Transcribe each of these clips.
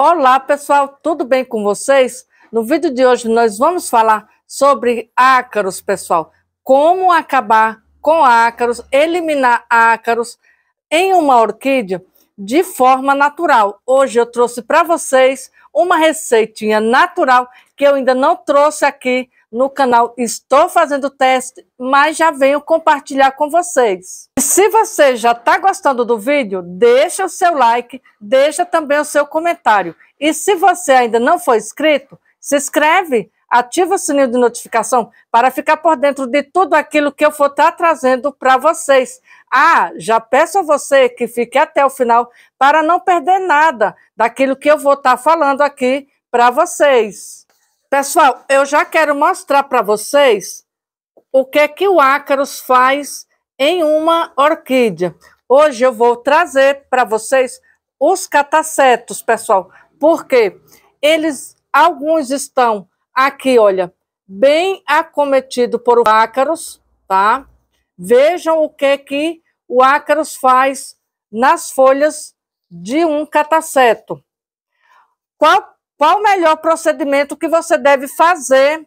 Olá, pessoal, tudo bem com vocês? No vídeo de hoje nós vamos falar sobre ácaros, pessoal. Como acabar com ácaros, eliminar ácaros em uma orquídea de forma natural. Hoje eu trouxe para vocês uma receitinha natural que eu ainda não trouxe aqui no canal. Estou fazendo teste, mas já venho compartilhar com vocês. E se você já está gostando do vídeo, deixa o seu like, deixa também o seu comentário. E se você ainda não for inscrito, se inscreve ativa o sininho de notificação para ficar por dentro de tudo aquilo que eu for estar tá trazendo para vocês. Ah, já peço a você que fique até o final para não perder nada daquilo que eu vou estar tá falando aqui para vocês. Pessoal, eu já quero mostrar para vocês o que é que o ácaros faz em uma orquídea. Hoje eu vou trazer para vocês os catacetos, pessoal, porque eles alguns estão Aqui, olha, bem acometido por ácaros, tá? Vejam o que que o ácaros faz nas folhas de um cataceto. Qual, qual o melhor procedimento que você deve fazer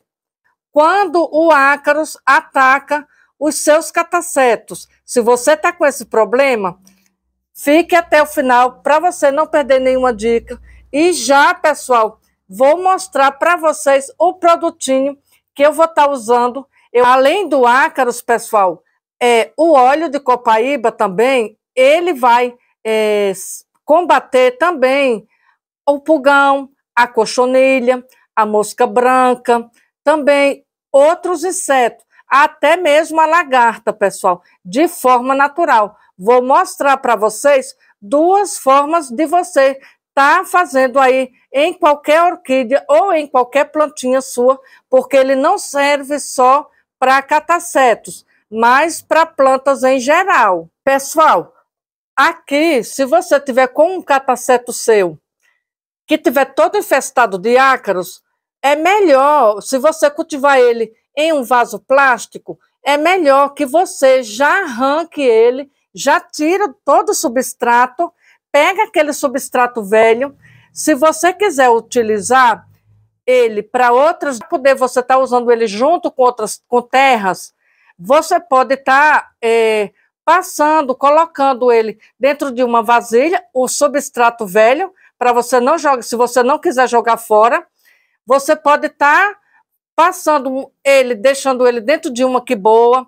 quando o ácaros ataca os seus catacetos? Se você está com esse problema, fique até o final para você não perder nenhuma dica. E já, pessoal, vou mostrar para vocês o produtinho que eu vou estar tá usando. Eu, além do ácaros, pessoal, é, o óleo de copaíba também, ele vai é, combater também o pulgão, a cochonilha, a mosca branca, também outros insetos, até mesmo a lagarta, pessoal, de forma natural. Vou mostrar para vocês duas formas de você está fazendo aí em qualquer orquídea ou em qualquer plantinha sua, porque ele não serve só para catacetos, mas para plantas em geral. Pessoal, aqui, se você tiver com um cataceto seu que tiver todo infestado de ácaros, é melhor, se você cultivar ele em um vaso plástico, é melhor que você já arranque ele, já tira todo o substrato pega aquele substrato velho. Se você quiser utilizar ele para outras, poder você estar tá usando ele junto com outras com terras, você pode estar tá, é, passando, colocando ele dentro de uma vasilha, o substrato velho, para você não jogar, se você não quiser jogar fora, você pode estar tá passando ele, deixando ele dentro de uma que boa,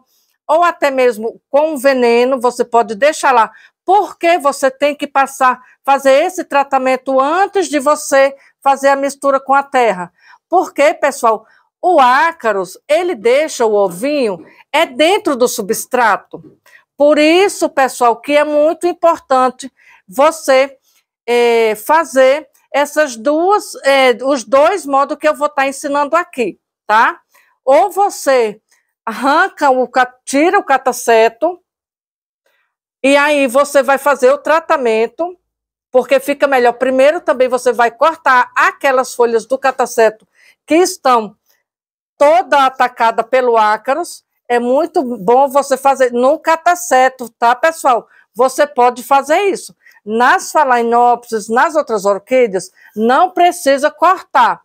ou até mesmo com veneno, você pode deixar lá por que você tem que passar, fazer esse tratamento antes de você fazer a mistura com a terra. Porque, pessoal, o ácaros, ele deixa o ovinho é dentro do substrato. Por isso, pessoal, que é muito importante você é, fazer essas duas, é, os dois modos que eu vou estar tá ensinando aqui, tá? Ou você arranca o tira o cataceto, e aí você vai fazer o tratamento, porque fica melhor. Primeiro também você vai cortar aquelas folhas do cataceto que estão toda atacada pelo ácaros. É muito bom você fazer no cataceto, tá, pessoal? Você pode fazer isso. Nas phalaenopsis, nas outras orquídeas, não precisa cortar.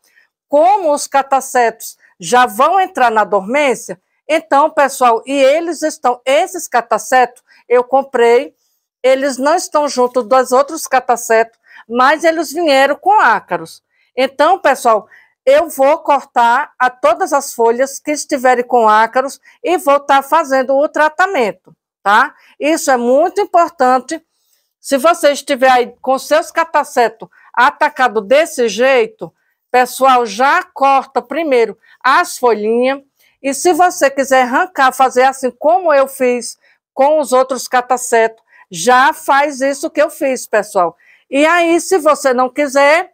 Como os catacetos já vão entrar na dormência, então, pessoal, e eles estão, esses catacetos eu comprei. Eles não estão junto dos outros catacetos, mas eles vieram com ácaros. Então, pessoal, eu vou cortar a todas as folhas que estiverem com ácaros e vou estar tá fazendo o tratamento, tá? Isso é muito importante. Se você estiver aí com seus catacetos atacado desse jeito, pessoal, já corta primeiro as folhinhas. E se você quiser arrancar, fazer assim como eu fiz, com os outros catacetos. Já faz isso que eu fiz, pessoal. E aí, se você não quiser,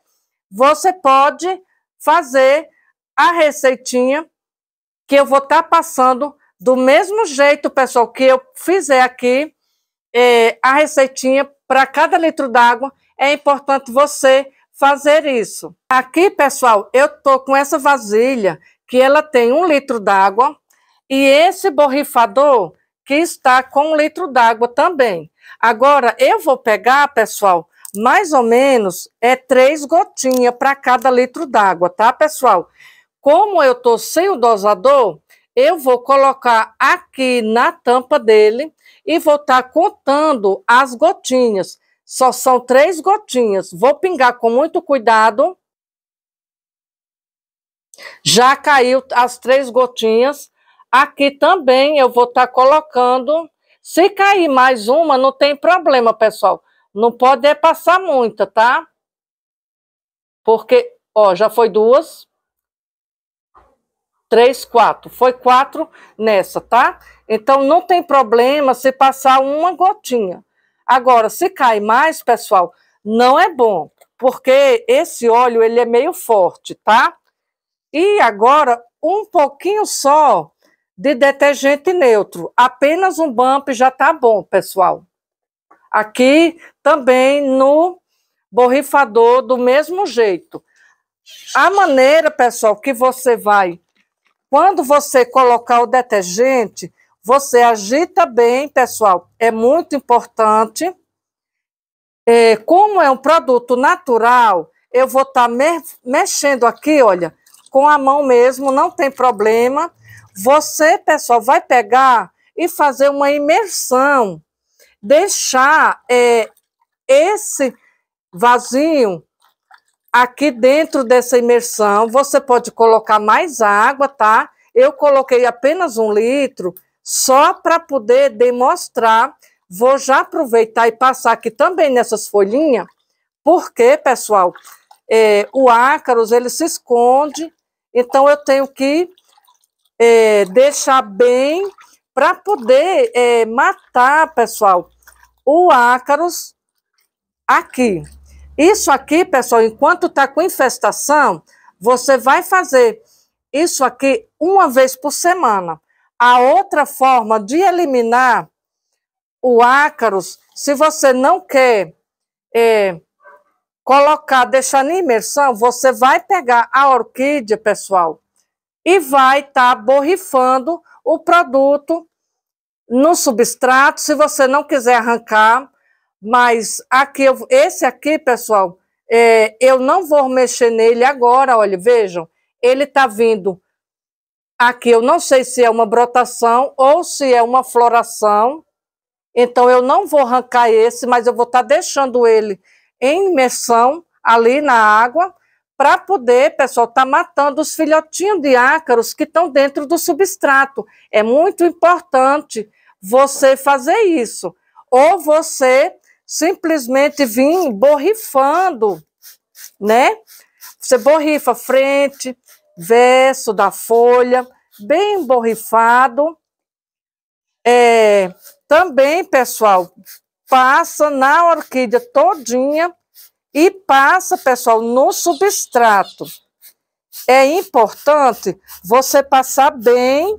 você pode fazer a receitinha que eu vou estar tá passando do mesmo jeito, pessoal, que eu fizer aqui, é, a receitinha para cada litro d'água. É importante você fazer isso. Aqui, pessoal, eu tô com essa vasilha que ela tem um litro d'água e esse borrifador que está com um litro d'água também. Agora, eu vou pegar, pessoal, mais ou menos é três gotinhas para cada litro d'água, tá, pessoal? Como eu tô sem o dosador, eu vou colocar aqui na tampa dele e vou estar tá contando as gotinhas. Só são três gotinhas. Vou pingar com muito cuidado. Já caiu as três gotinhas. Aqui também eu vou estar tá colocando. Se cair mais uma, não tem problema, pessoal. Não pode é passar muita, tá? Porque, ó, já foi duas. Três, quatro. Foi quatro nessa, tá? Então, não tem problema se passar uma gotinha. Agora, se cai mais, pessoal, não é bom, porque esse óleo ele é meio forte, tá? E agora, um pouquinho só de detergente neutro. Apenas um bump já está bom, pessoal. Aqui também no borrifador, do mesmo jeito. A maneira, pessoal, que você vai, quando você colocar o detergente, você agita bem, pessoal, é muito importante. É, como é um produto natural, eu vou estar tá me mexendo aqui, olha, com a mão mesmo, não tem problema você, pessoal, vai pegar e fazer uma imersão, deixar é, esse vasinho aqui dentro dessa imersão. Você pode colocar mais água, tá? Eu coloquei apenas um litro, só para poder demonstrar. Vou já aproveitar e passar aqui também nessas folhinhas, porque, pessoal, é, o ácaros ele se esconde, então eu tenho que é, deixar bem para poder é, matar, pessoal, o ácaros aqui. Isso aqui, pessoal, enquanto está com infestação, você vai fazer isso aqui uma vez por semana. A outra forma de eliminar o ácaros, se você não quer é, colocar, deixar na imersão, você vai pegar a orquídea, pessoal, e vai estar tá borrifando o produto no substrato, se você não quiser arrancar, mas aqui, esse aqui, pessoal, é, eu não vou mexer nele agora, olha, vejam, ele está vindo aqui, eu não sei se é uma brotação ou se é uma floração, então eu não vou arrancar esse, mas eu vou estar tá deixando ele em imersão ali na água, para poder, pessoal, estar tá matando os filhotinhos de ácaros que estão dentro do substrato. É muito importante você fazer isso. Ou você simplesmente vir borrifando, né? Você borrifa frente, verso da folha, bem borrifado. É, também, pessoal, passa na orquídea todinha e passa, pessoal, no substrato. É importante você passar bem.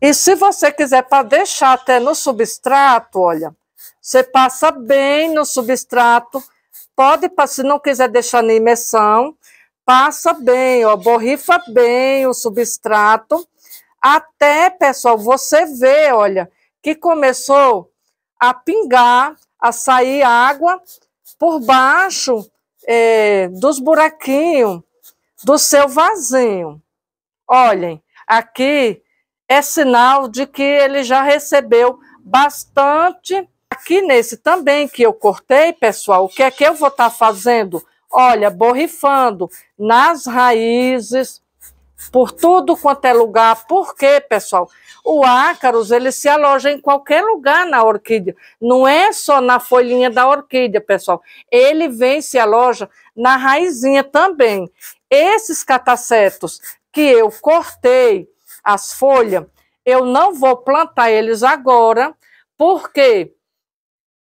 E se você quiser para deixar até no substrato, olha, você passa bem no substrato. Pode, passar se não quiser deixar na imersão, passa bem, ó, borrifa bem o substrato. Até, pessoal, você vê, olha, que começou a pingar, a sair água por baixo é, dos buraquinhos do seu vasinho. Olhem, aqui é sinal de que ele já recebeu bastante. Aqui nesse também que eu cortei, pessoal, o que é que eu vou estar tá fazendo? Olha, borrifando nas raízes, por tudo quanto é lugar. Por quê, pessoal? O ácaros, ele se aloja em qualquer lugar na orquídea. Não é só na folhinha da orquídea, pessoal. Ele vem se aloja na raizinha também. Esses catacetos que eu cortei as folhas, eu não vou plantar eles agora, porque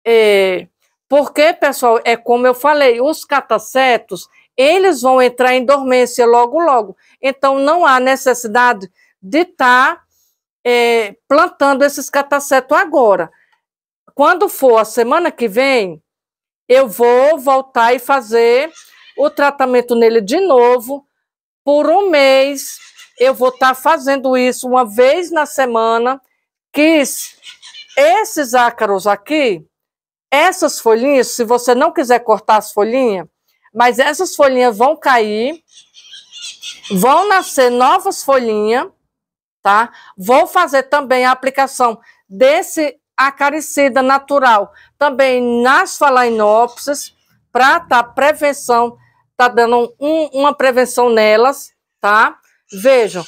é, porque, pessoal, é como eu falei, os catacetos, eles vão entrar em dormência logo, logo. Então, não há necessidade de estar tá, é, plantando esses catacetos agora. Quando for a semana que vem, eu vou voltar e fazer o tratamento nele de novo por um mês. Eu vou estar tá fazendo isso uma vez na semana. Que esses ácaros aqui, essas folhinhas, se você não quiser cortar as folhinhas, mas essas folhinhas vão cair, vão nascer novas folhinhas, tá? Vou fazer também a aplicação desse acaricida natural também nas phalaenopsis para tá prevenção, tá dando um, uma prevenção nelas, tá? Vejam,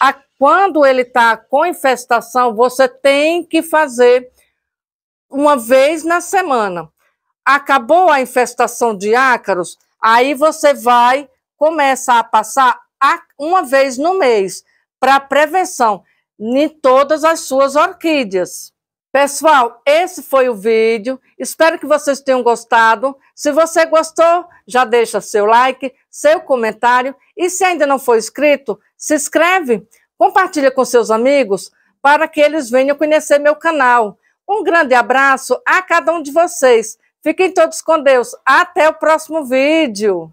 a, a, quando ele tá com infestação, você tem que fazer uma vez na semana acabou a infestação de ácaros, aí você vai começar a passar uma vez no mês para prevenção em todas as suas orquídeas. Pessoal, esse foi o vídeo. Espero que vocês tenham gostado. Se você gostou, já deixa seu like, seu comentário e se ainda não for inscrito, se inscreve, compartilha com seus amigos para que eles venham conhecer meu canal. Um grande abraço a cada um de vocês. Fiquem todos com Deus. Até o próximo vídeo.